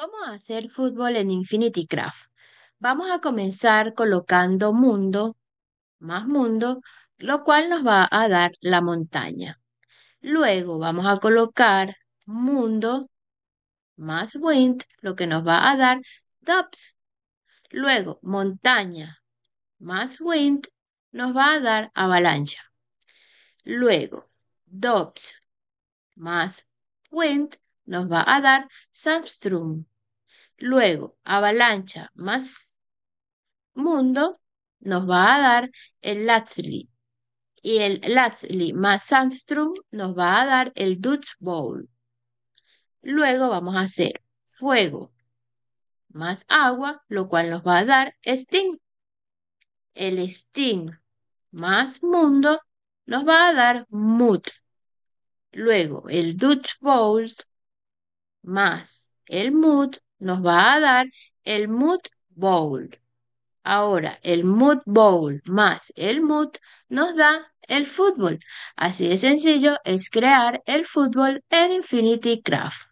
¿Cómo hacer fútbol en Infinity Craft? Vamos a comenzar colocando mundo, más mundo, lo cual nos va a dar la montaña. Luego vamos a colocar mundo más wind, lo que nos va a dar dubs. Luego montaña más wind nos va a dar avalancha. Luego dubs más wind nos va a dar sandstorm. Luego, avalancha más mundo nos va a dar el Latzli. Y el Latzli más sandstrom nos va a dar el Dutch Bowl. Luego vamos a hacer fuego más agua, lo cual nos va a dar Sting. El Sting más mundo nos va a dar Mood. Luego el Dutch Bowl más el Mood nos va a dar el mood bowl. Ahora, el mood bowl más el mood nos da el fútbol. Así de sencillo es crear el fútbol en Infinity Craft.